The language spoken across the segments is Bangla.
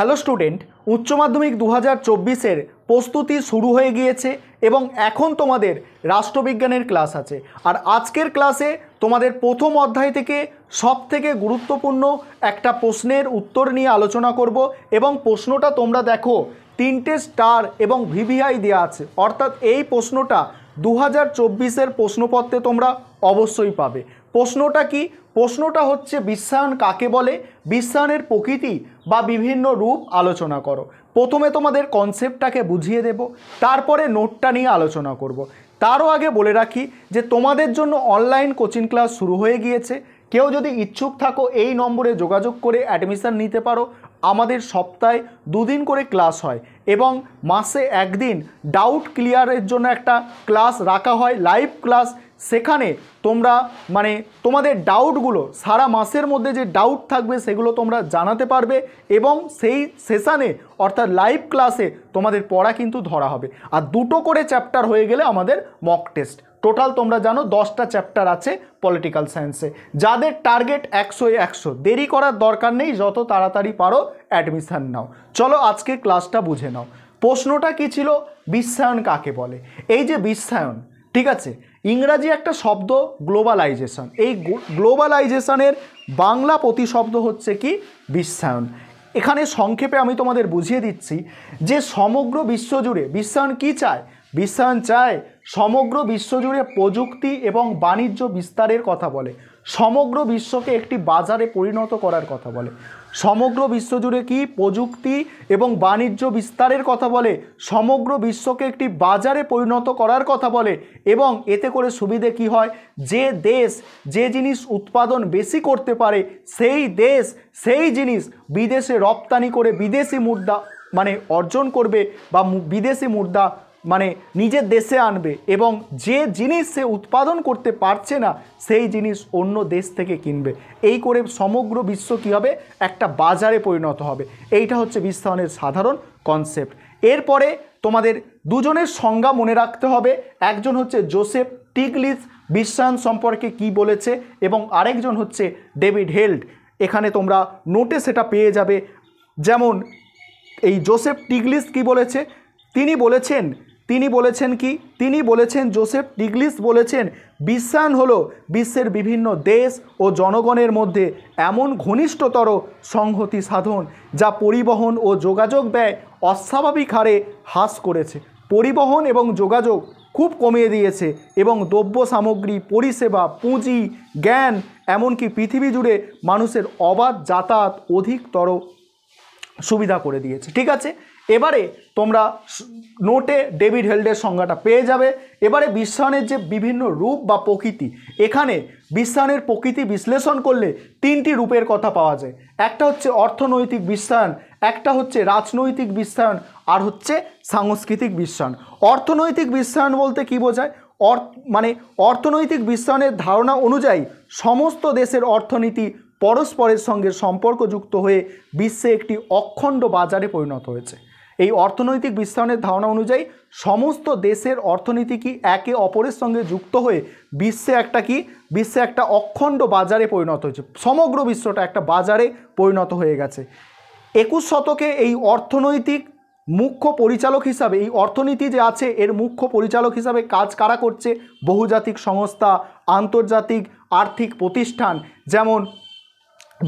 হ্যালো স্টুডেন্ট উচ্চ মাধ্যমিক দু হাজার চব্বিশের প্রস্তুতি শুরু হয়ে গিয়েছে এবং এখন তোমাদের রাষ্ট্রবিজ্ঞানের ক্লাস আছে আর আজকের ক্লাসে তোমাদের প্রথম অধ্যায় থেকে সব থেকে গুরুত্বপূর্ণ একটা প্রশ্নের উত্তর নিয়ে আলোচনা করব এবং প্রশ্নটা তোমরা দেখো তিনটে স্টার এবং ভিভিআই দেওয়া আছে অর্থাৎ এই প্রশ্নটা দু হাজার চব্বিশের প্রশ্নপত্রে তোমরা অবশ্যই পাবে প্রশ্নটা কি প্রশ্নটা হচ্ছে বিশ্বায়ন কাকে বলে বিশ্বায়নের প্রকৃতি বা বিভিন্ন রূপ আলোচনা করো প্রথমে তোমাদের কনসেপ্টটাকে বুঝিয়ে দেব তারপরে নোটটা নিয়ে আলোচনা করব। তারও আগে বলে রাখি যে তোমাদের জন্য অনলাইন কোচিং ক্লাস শুরু হয়ে গিয়েছে কেউ যদি ইচ্ছুক থাকো এই নম্বরে যোগাযোগ করে অ্যাডমিশান নিতে পারো আমাদের সপ্তাহে দুদিন করে ক্লাস হয় এবং মাসে একদিন ডাউট ক্লিয়ারের জন্য একটা ক্লাস রাখা হয় লাইভ ক্লাস সেখানে তোমরা মানে তোমাদের ডাউটগুলো সারা মাসের মধ্যে যে ডাউট থাকবে সেগুলো তোমরা জানাতে পারবে এবং সেই সেশানে অর্থাৎ লাইভ ক্লাসে তোমাদের পড়া কিন্তু ধরা হবে আর দুটো করে চ্যাপ্টার হয়ে গেলে আমাদের মক টেস্ট টোটাল তোমরা জানো দশটা চ্যাপ্টার আছে পলিটিক্যাল সায়েন্সে যাদের টার্গেট একশো একশো দেরি করার দরকার নেই যত তাড়াতাড়ি পারো অ্যাডমিশান নাও চলো আজকে ক্লাসটা বুঝে নাও প্রশ্নটা কি ছিল বিশ্বায়ন কাকে বলে এই যে বিশ্বায়ন ঠিক আছে ইংরাজি একটা শব্দ গ্লোবালাইজেশন এই গ্লোবালাইজেশনের বাংলা প্রতিশব্দ হচ্ছে কি বিশ্বায়ন এখানে সংক্ষেপে আমি তোমাদের বুঝিয়ে দিচ্ছি যে সমগ্র বিশ্বজুড়ে বিশ্বায়ন কি চায় বিশ্বায়ন চায় সমগ্র বিশ্বজুড়ে প্রযুক্তি এবং বাণিজ্য বিস্তারের কথা বলে সমগ্র বিশ্বকে একটি বাজারে পরিণত করার কথা বলে সমগ্র বিশ্বজুড়ে কি প্রযুক্তি এবং বাণিজ্য বিস্তারের কথা বলে সমগ্র বিশ্বকে একটি বাজারে পরিণত করার কথা বলে এবং এতে করে সুবিধে কি হয় যে দেশ যে জিনিস উৎপাদন বেশি করতে পারে সেই দেশ সেই জিনিস বিদেশে রপ্তানি করে বিদেশি মুদ্রা মানে অর্জন করবে বা বিদেশি মুদ্রা মানে নিজের দেশে আনবে এবং যে জিনিস সে উৎপাদন করতে পারছে না সেই জিনিস অন্য দেশ থেকে কিনবে এই করে সমগ্র বিশ্ব কী হবে একটা বাজারে পরিণত হবে এইটা হচ্ছে বিশ্বায়নের সাধারণ কনসেপ্ট এরপরে তোমাদের দুজনের সংজ্ঞা মনে রাখতে হবে একজন হচ্ছে জোসেফ টিগলিস বিশ্বায়ন সম্পর্কে কি বলেছে এবং আরেকজন হচ্ছে ডেভিড হেল্ড এখানে তোমরা নোটে সেটা পেয়ে যাবে যেমন এই জোসেফ টিগলিস কি বলেছে তিনি বলেছেন তিনি বলেছেন কি তিনি বলেছেন জোসেফ টিগলিস বলেছেন বিশ্বায়ন হলো বিশ্বের বিভিন্ন দেশ ও জনগণের মধ্যে এমন ঘনিষ্ঠতর সংহতি সাধন যা পরিবহন ও যোগাযোগ ব্যয় অস্বাভাবিক হারে হ্রাস করেছে পরিবহন এবং যোগাযোগ খুব কমিয়ে দিয়েছে এবং দ্রব্য সামগ্রী পরিষেবা পুঁজি জ্ঞান এমনকি পৃথিবী জুড়ে মানুষের অবাধ যাতায়াত অধিকতর সুবিধা করে দিয়েছে ঠিক আছে এবারে তোমরা নোটে ডেভিড হেল্ডের সংজ্ঞাটা পেয়ে যাবে এবারে বিশ্বায়নের যে বিভিন্ন রূপ বা প্রকৃতি এখানে বিশ্বায়নের প্রকৃতি বিশ্লেষণ করলে তিনটি রূপের কথা পাওয়া যায় একটা হচ্ছে অর্থনৈতিক বিশ্বায়ন একটা হচ্ছে রাজনৈতিক বিশ্বায়ন আর হচ্ছে সাংস্কৃতিক বিশ্বায়ন অর্থনৈতিক বিশ্বায়ন বলতে কি বোঝায় মানে অর্থনৈতিক বিশ্বায়নের ধারণা অনুযায়ী সমস্ত দেশের অর্থনীতি পরস্পরের সঙ্গে সম্পর্কযুক্ত হয়ে বিশ্বে একটি অখণ্ড বাজারে পরিণত হয়েছে এই অর্থনৈতিক বিশ্লেষণের ধারণা অনুযায়ী সমস্ত দেশের অর্থনীতি কি একে অপরের সঙ্গে যুক্ত হয়ে বিশ্বে একটা কি বিশ্বে একটা অখণ্ড বাজারে পরিণত হয়েছে সমগ্র বিশ্বটা একটা বাজারে পরিণত হয়ে গেছে একুশ শতকে এই অর্থনৈতিক মুখ্য পরিচালক হিসাবে এই অর্থনীতি যে আছে এর মুখ্য পরিচালক হিসাবে কাজ কারা করছে বহুজাতিক সংস্থা আন্তর্জাতিক আর্থিক প্রতিষ্ঠান যেমন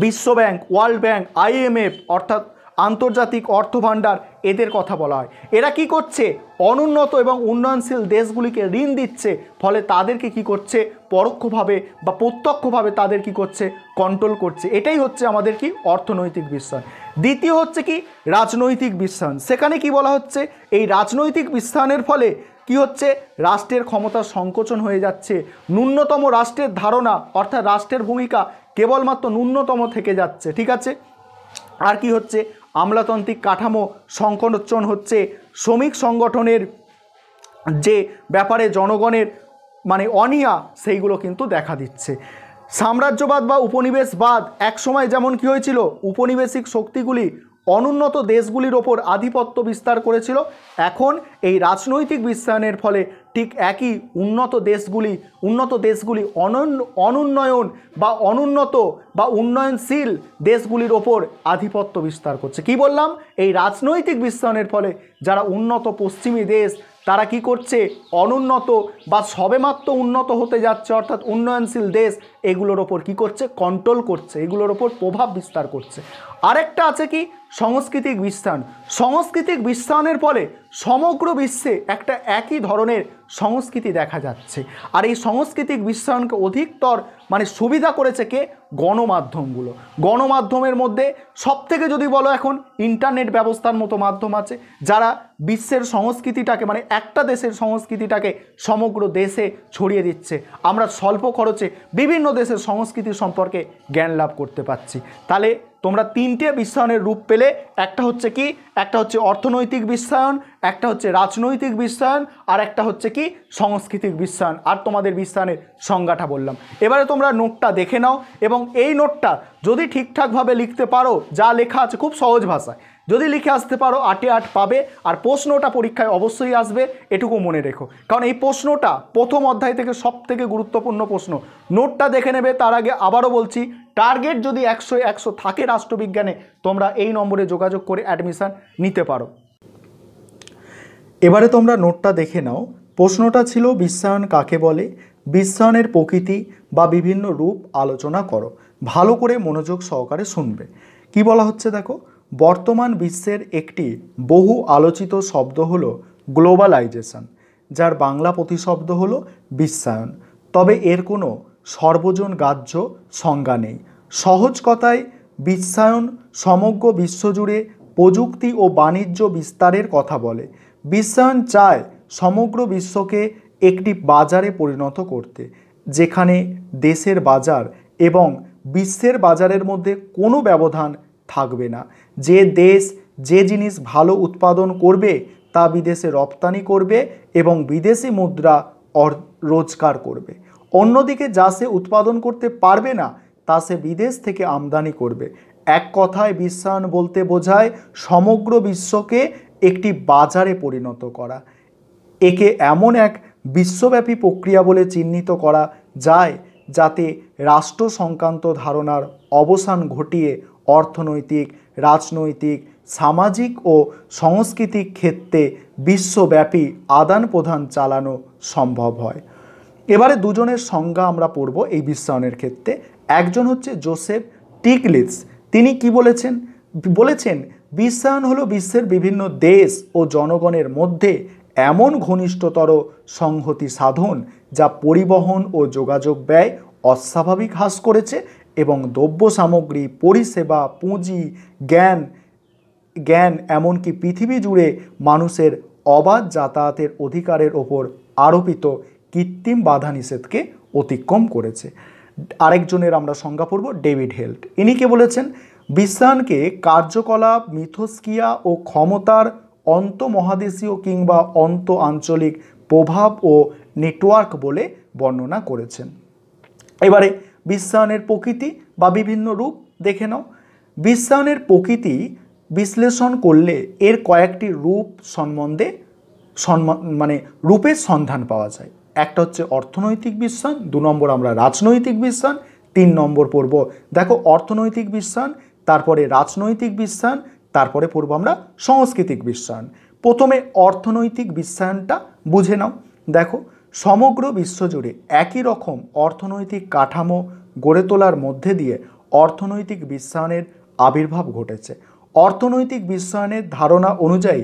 বিশ্বব্যাংক ওয়ার্ল্ড ব্যাংক আইএমএফ অর্থাৎ আন্তর্জাতিক অর্থ ভাণ্ডার এদের কথা বলা হয় এরা কি করছে অনুন্নত এবং উন্নয়নশীল দেশগুলিকে ঋণ দিচ্ছে ফলে তাদেরকে কি করছে পরোক্ষভাবে বা প্রত্যক্ষভাবে তাদের কি করছে কন্ট্রোল করছে এটাই হচ্ছে আমাদের কি অর্থনৈতিক বিশ্বায়ন দ্বিতীয় হচ্ছে কি রাজনৈতিক বিশ্বায়ন সেখানে কি বলা হচ্ছে এই রাজনৈতিক বিশ্বায়নের ফলে কি হচ্ছে রাষ্ট্রের ক্ষমতা সংকোচন হয়ে যাচ্ছে ন্যূনতম রাষ্ট্রের ধারণা অর্থাৎ রাষ্ট্রের ভূমিকা কেবলমাত্র ন্যূনতম থেকে যাচ্ছে ঠিক আছে আর কি হচ্ছে আমলাতান্ত্রিক কাঠামো সংকোচন হচ্ছে শ্রমিক সংগঠনের যে ব্যাপারে জনগণের মানে অনিয়া সেইগুলো কিন্তু দেখা দিচ্ছে সাম্রাজ্যবাদ বা উপনিবেশবাদ একসময় যেমন কি হয়েছিল উপনিবেশিক শক্তিগুলি অনুন্নত দেশগুলির ওপর আধিপত্য বিস্তার করেছিল এখন এই রাজনৈতিক বিশ্বায়নের ফলে ঠিক একই উন্নত দেশগুলি উন্নত দেশগুলি অনুন্নয়ন বা অনুন্নত বা উন্নয়নশীল দেশগুলির ওপর আধিপত্য বিস্তার করছে কি বললাম এই রাজনৈতিক বিস্তারণের ফলে যারা উন্নত পশ্চিমী দেশ তারা কি করছে অনুন্নত বা সবেমাত্র উন্নত হতে যাচ্ছে অর্থাৎ উন্নয়নশীল দেশ এগুলোর ওপর কি করছে কন্ট্রোল করছে এগুলোর ওপর প্রভাব বিস্তার করছে আরেকটা আছে কি সাংস্কৃতিক বিস্তান সাংস্কৃতিক বিস্তানের ফলে সমগ্র বিশ্বে একটা একই ধরনের সংস্কৃতি দেখা যাচ্ছে আর এই সাংস্কৃতিক বিস্তারণকে অধিকতর মানে সুবিধা করেছে কে গণমাধ্যমগুলো গণমাধ্যমের মধ্যে সব থেকে যদি বলো এখন ইন্টারনেট ব্যবস্থার মতো মাধ্যম আছে যারা বিশ্বের সংস্কৃতিটাকে মানে একটা দেশের সংস্কৃতিটাকে সমগ্র দেশে ছড়িয়ে দিচ্ছে আমরা স্বল্প খরচে বিভিন্ন দেশের সংস্কৃতি সম্পর্কে জ্ঞান লাভ করতে পারছি তাহলে তোমরা তিনটে বিশ্বায়নের রূপ পেলে একটা হচ্ছে কি একটা হচ্ছে অর্থনৈতিক বিশ্বায়ন একটা হচ্ছে রাজনৈতিক বিশ্বায়ন আর একটা হচ্ছে কি সাংস্কৃতিক বিশ্বায়ন আর তোমাদের বিশ্বায়নের সংজ্ঞাটা বললাম এবারে তোমরা নোটটা দেখে নাও এবং এই নোটটা যদি ঠিকঠাকভাবে লিখতে পারো যা লেখা আছে খুব সহজ ভাষায় যদি লিখে আসতে পারো আটে আট পাবে আর প্রশ্নটা পরীক্ষায় অবশ্যই আসবে এটুকু মনে রেখো কারণ এই প্রশ্নটা প্রথম অধ্যায় থেকে সব থেকে গুরুত্বপূর্ণ প্রশ্ন নোটটা দেখে নেবে তার আগে আবারও বলছি টার্গেট যদি একশো একশো থাকে রাষ্ট্রবিজ্ঞানে তোমরা এই নম্বরে যোগাযোগ করে অ্যাডমিশান নিতে পারো এবারে তোমরা নোটটা দেখে নাও প্রশ্নটা ছিল বিশ্বায়ন কাকে বলে বিশ্বায়নের প্রকৃতি বা বিভিন্ন রূপ আলোচনা করো ভালো করে মনোযোগ সহকারে শুনবে কি বলা হচ্ছে দেখো বর্তমান বিশ্বের একটি বহু আলোচিত শব্দ হলো গ্লোবালাইজেশন যার বাংলা প্রতিশব্দ হলো বিশ্বায়ন তবে এর কোনো সর্বজন গ্রাহ্য সংজ্ঞা নেই সহজ কথায় বিশ্বায়ন সমগ্র বিশ্বজুড়ে প্রযুক্তি ও বাণিজ্য বিস্তারের কথা বলে বিশ্বায়ন চায় সমগ্র বিশ্বকে একটি বাজারে পরিণত করতে যেখানে দেশের বাজার এবং বিশ্বের বাজারের মধ্যে কোনো ব্যবধান থাকবে না যে দেশ যে জিনিস ভালো উৎপাদন করবে তা বিদেশে রপ্তানি করবে এবং বিদেশি মুদ্রা রোজগার করবে অন্যদিকে যা সে উৎপাদন করতে পারবে না তা সে বিদেশ থেকে আমদানি করবে এক কথায় বিশ্বায়ন বলতে বোঝায় সমগ্র বিশ্বকে একটি বাজারে পরিণত করা একে এমন এক বিশ্বব্যাপী প্রক্রিয়া বলে চিহ্নিত করা যায় যাতে রাষ্ট্র সংক্রান্ত ধারণার অবসান ঘটিয়ে অর্থনৈতিক রাজনৈতিক সামাজিক ও সাংস্কৃতিক ক্ষেত্রে বিশ্বব্যাপী আদান প্রদান চালানো সম্ভব হয় এবারে দুজনের সংজ্ঞা আমরা পড়ব এই বিশ্বায়নের ক্ষেত্রে একজন হচ্ছে জোসেফ টিকলিস তিনি কি বলেছেন বলেছেন বিশ্বায়ন হলো বিশ্বের বিভিন্ন দেশ ও জনগণের মধ্যে এমন ঘনিষ্ঠতর সংহতি সাধন যা পরিবহন ও যোগাযোগ ব্যয় অস্বাভাবিক হ্রাস করেছে এবং দ্রব্য সামগ্রী পরিষেবা পুঁজি জ্ঞান জ্ঞান এমনকি পৃথিবী জুড়ে মানুষের অবাধ যাতায়াতের অধিকারের ওপর আরোপিত কৃত্রিম বাধা নিষেধকে অতিক্রম করেছে আরেকজনের আমরা সংজ্ঞা পড়ব ডেভিড হেল্ট ইনি কে বলেছেন বিশ্বায়নকে কার্যকলাপ মিথস্কিয়া ও ক্ষমতার অন্তমহাদেশীয় কিংবা অন্ত আঞ্চলিক প্রভাব ও নেটওয়ার্ক বলে বর্ণনা করেছেন এবারে বিশ্বায়নের প্রকৃতি বা বিভিন্ন রূপ দেখে নাও বিশ্বায়নের প্রকৃতি বিশ্লেষণ করলে এর কয়েকটি রূপ সম্বন্ধে মানে রূপের সন্ধান পাওয়া যায় একটা হচ্ছে অর্থনৈতিক বিশ্বায়ন দু নম্বর আমরা রাজনৈতিক বিশ্বায়ন তিন নম্বর পড়ব দেখো অর্থনৈতিক বিশ্বায়ন তারপরে রাজনৈতিক বিশ্বায়ন তারপরে পড়ব আমরা সাংস্কৃতিক বিশ্বায়ন প্রথমে অর্থনৈতিক বিশ্বায়নটা বুঝে নাও দেখো সমগ্র বিশ্বজুড়ে একই রকম অর্থনৈতিক কাঠামো গড়ে তোলার মধ্যে দিয়ে অর্থনৈতিক বিশ্বায়নের আবির্ভাব ঘটেছে অর্থনৈতিক বিশ্বায়নের ধারণা অনুযায়ী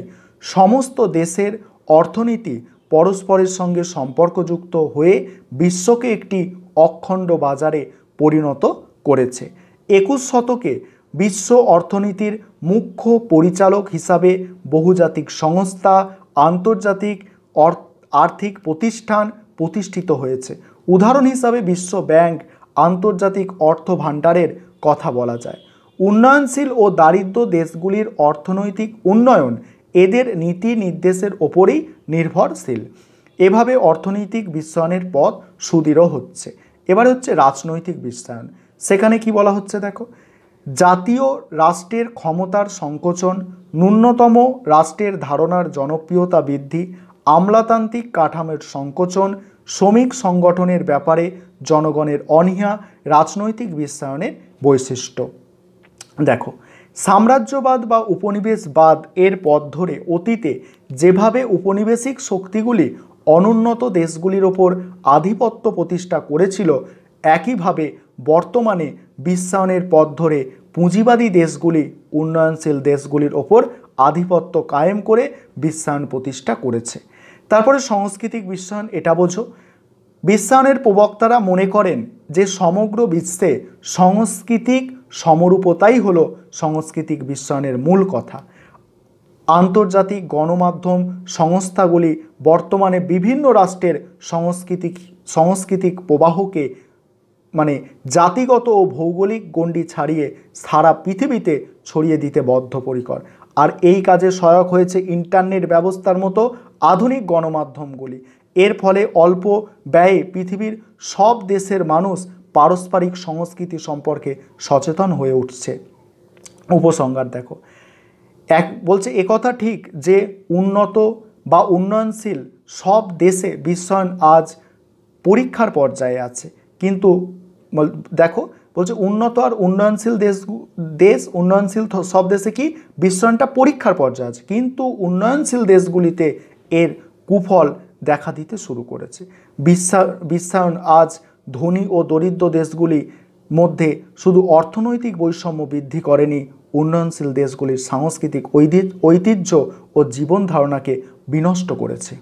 সমস্ত দেশের অর্থনীতি পরস্পরের সঙ্গে সম্পর্কযুক্ত হয়ে বিশ্বকে একটি অখণ্ড বাজারে পরিণত করেছে একুশ শতকে বিশ্ব অর্থনীতির মুখ্য পরিচালক হিসাবে বহুজাতিক সংস্থা আন্তর্জাতিক আর্থিক প্রতিষ্ঠান প্রতিষ্ঠিত হয়েছে উদাহরণ হিসাবে বিশ্ব ব্যাংক আন্তর্জাতিক অর্থ ভাণ্ডারের কথা বলা যায় উন্নয়নশীল ও দারিদ্র দেশগুলির অর্থনৈতিক উন্নয়ন এদের নীতি নির্দেশের ওপরেই নির্ভরশীল এভাবে অর্থনৈতিক বিশ্বায়নের পথ সুদৃঢ় হচ্ছে এবার হচ্ছে রাজনৈতিক বিশ্বায়ন সেখানে কি বলা হচ্ছে দেখো জাতীয় রাষ্ট্রের ক্ষমতার সংকোচন ন্যূনতম রাষ্ট্রের ধারণার জনপ্রিয়তা বৃদ্ধি আমলাতান্ত্রিক কাঠামোর সংকোচন শ্রমিক সংগঠনের ব্যাপারে জনগণের অনীহা রাজনৈতিক বিশ্বায়নের বৈশিষ্ট্য দেখো সাম্রাজ্যবাদ বা উপনিবেশবাদ এর পথ ধরে অতীতে যেভাবে উপনিবেশিক শক্তিগুলি অনুন্নত দেশগুলির ওপর আধিপত্য প্রতিষ্ঠা করেছিল একইভাবে বর্তমানে বিশ্বায়নের পথ ধরে পুঁজিবাদী দেশগুলি উন্নয়নশীল দেশগুলির ওপর আধিপত্য কায়েম করে বিশ্বায়ন প্রতিষ্ঠা করেছে তারপরে সাংস্কৃতিক বিশ্বায়ন এটা বোঝো বিশ্বায়নের প্রবক্তারা মনে করেন যে সমগ্র বিশ্বে সাংস্কৃতিক সমরূপতাই হলো সাংস্কৃতিক বিশ্বায়নের মূল কথা আন্তর্জাতিক গণমাধ্যম সংস্থাগুলি বর্তমানে বিভিন্ন রাষ্ট্রের সাংস্কৃতিক সাংস্কৃতিক প্রবাহকে মানে জাতিগত ও ভৌগোলিক গণ্ডি ছাড়িয়ে সারা পৃথিবীতে ছড়িয়ে দিতে বদ্ধপরিকর আর এই কাজে সহায়ক হয়েছে ইন্টারনেট ব্যবস্থার মতো আধুনিক গণমাধ্যমগুলি এর ফলে অল্প ব্যয়ে পৃথিবীর সব দেশের মানুষ পারস্পরিক সংস্কৃতি সম্পর্কে সচেতন হয়ে উঠছে উপসংহার দেখো এক বলছে একথা ঠিক যে উন্নত বা উন্নয়নশীল সব দেশে বিশ্বায়ন আজ পরীক্ষার পর্যায়ে আছে কিন্তু দেখো বলছে উন্নত আর উন্নয়নশীল দেশ দেশ উন্নয়নশীল সব দেশে কি বিশ্বায়নটা পরীক্ষার পর্যায়ে আছে কিন্তু উন্নয়নশীল দেশগুলিতে এর কুফল দেখা দিতে শুরু করেছে বিশ্বা বিশ্বায়ন আজ ধনী ও দরিদ্র দেশগুলি মধ্যে শুধু অর্থনৈতিক বৈষম্য বৃদ্ধি করেনি উন্নয়নশীল দেশগুলির সাংস্কৃতিক ঐতিহ্য ও জীবন ধারণাকে বিনষ্ট করেছে